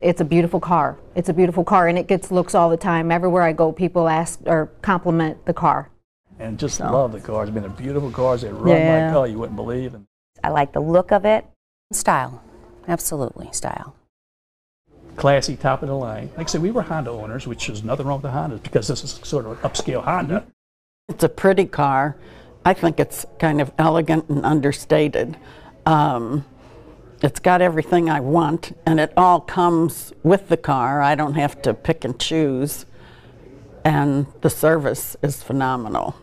It's a beautiful car. It's a beautiful car, and it gets looks all the time. Everywhere I go, people ask or compliment the car. And just so. love the cars. It's been a beautiful cars. They run yeah. like hell. you wouldn't believe. And I like the look of it. Style, absolutely style. Classy, top of the line. Like I said, we were Honda owners, which is nothing wrong with the Honda because this is sort of an upscale Honda. Mm-hmm. It's a pretty car. I think it's kind of elegant and understated. Um, it's got everything I want and it all comes with the car. I don't have to pick and choose and the service is phenomenal.